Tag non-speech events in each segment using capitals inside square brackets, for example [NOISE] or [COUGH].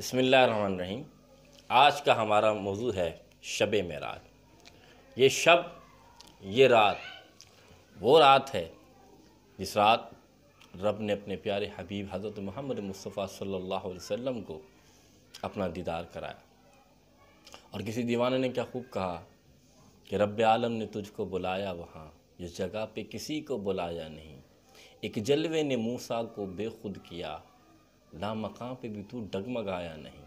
بسم اللہ الرحمن الرحیم آج کا ہمارا موضوع ہے شب معراج یہ شب یہ رات وہ رات ہے جس رات رب نے اپنے پیارے حبیب حضرت محمد مصطفیٰ صلی اللہ علیہ وسلم کو اپنا دیدار کرایا اور کسی دیوانے نے کیا خوب کہا کہ رب عالم نے تجھ کو بلایا وہاں جس جگہ پہ کسی کو بلایا نہیں ایک جلوے نے موسیٰ کو بے خود کیا لا مقام پہ بھی تو ڈگمگایا نہیں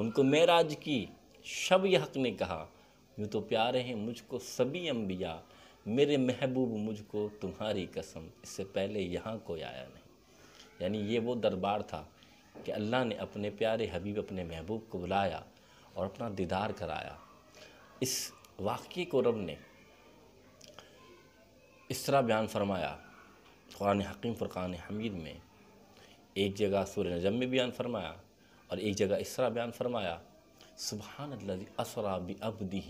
ان کو میراج کی شب یہ حق نے کہا یوں تو پیارے ہیں مجھ کو سبھی انبیاء میرے محبوب مجھ کو تمہاری قسم اس سے پہلے یہاں کوئی آیا نہیں یعنی یہ وہ دربار تھا کہ اللہ نے اپنے پیارے حبیب اپنے محبوب کو بلایا اور اپنا دیدار کرایا اس واقعے کو رب نے اس طرح بیان فرمایا قرآن حقیم فرقان حمید میں ایک جگہ سور نجم میں بیان فرمایا اور ایک جگہ اسرا بیان فرمایا سبحان اللہ اسرا بھی ابدی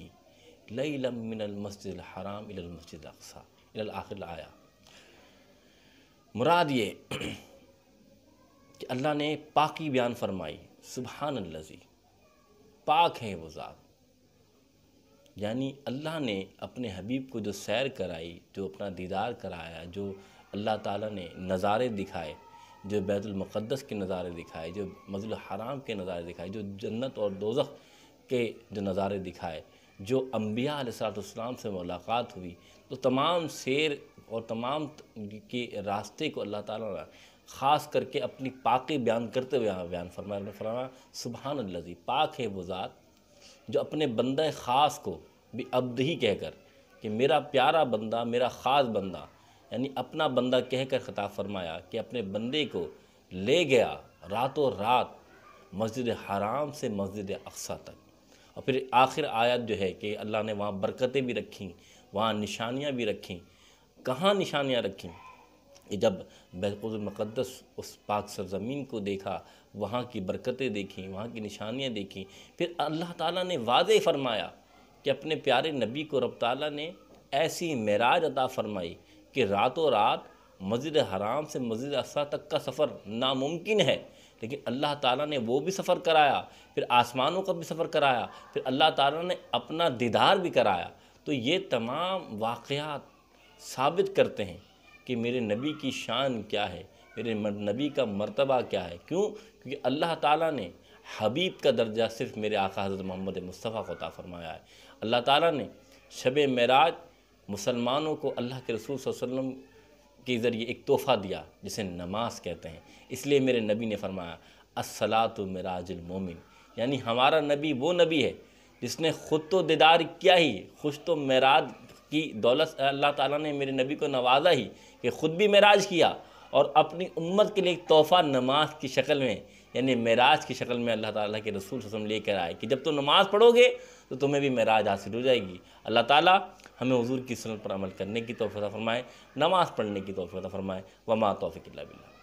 لئی من المسجد الحرام الى المسجد الى الاخر آیا مراد یہ [CLEARS THROAT] کہ اللہ نے پاکی بیان فرمائی سبحان اللزی پاک ہے وہ ذات یعنی اللہ نے اپنے حبیب کو جو سیر کرائی جو اپنا دیدار کرایا جو اللہ تعالیٰ نے نظارے دکھائے جو بیت المقدس کے نظارے دکھائے جو مزل الحرام کے نظارے دکھائے جو جنت اور دوزخ کے جو نظارے دکھائے جو انبیاء علیہ السلام سے ملاقات ہوئی تو تمام سیر اور تمام کے راستے کو اللہ تعالیٰ نے خاص کر کے اپنی پاکی بیان کرتے ہوئے بیان فرمایا فرمایا سبحان اللہ پاک ہے وہ ذات جو اپنے بندہ خاص کو بھی عبد ہی کہہ کر کہ میرا پیارا بندہ میرا خاص بندہ یعنی اپنا بندہ کہہ کر خطا فرمایا کہ اپنے بندے کو لے گیا رات و رات مسجد حرام سے مسجد اقصا تک اور پھر آخر آیت جو ہے کہ اللہ نے وہاں برکتیں بھی رکھیں وہاں نشانیاں بھی رکھیں کہاں نشانیاں رکھیں جب المقدس اس پاک سرزمین کو دیکھا وہاں کی برکتیں دیکھیں وہاں کی نشانیاں دیکھیں پھر اللہ تعالیٰ نے واضح فرمایا کہ اپنے پیارے نبی کو رب تعالیٰ نے ایسی معراج عطا فرمائی کہ رات رات مزید حرام سے مزید اصح تک کا سفر ناممکن ہے لیکن اللہ تعالیٰ نے وہ بھی سفر کرایا پھر آسمانوں کا بھی سفر کرایا پھر اللہ تعالیٰ نے اپنا دیدار بھی کرایا تو یہ تمام واقعات ثابت کرتے ہیں کہ میرے نبی کی شان کیا ہے میرے نبی کا مرتبہ کیا ہے کیوں کیونکہ اللہ تعالیٰ نے حبیب کا درجہ صرف میرے آقا حضرت محمد مصطفیٰ کو عطا فرمایا ہے اللہ تعالیٰ نے شبِ معراج مسلمانوں کو اللہ کے رسول صلی اللہ علیہ وسلم کے ذریعے ایک تحفہ دیا جسے نماز کہتے ہیں اس لیے میرے نبی نے فرمایا السلاة مراج المومن یعنی ہمارا نبی وہ نبی ہے جس نے خود تو دیدار کیا ہی خوش تو مراج کی دولت اللہ تعالیٰ نے میرے نبی کو نوازا ہی کہ خود بھی معراج کیا اور اپنی امت کے لیے ایک تحفہ نماز کی شکل میں یعنی معراج کی شکل میں اللہ تعالیٰ کے رسول وسلم لے کر آئے کہ جب تم نماز پڑھو گے تو تمہیں بھی معراج حاصل ہو جائے گی اللہ تعالیٰ ہمیں حضور کی سنت پر عمل کرنے کی توفیق فرمائے نماز پڑھنے کی توفیق فرمائے وما توفیق اللہ بلّہ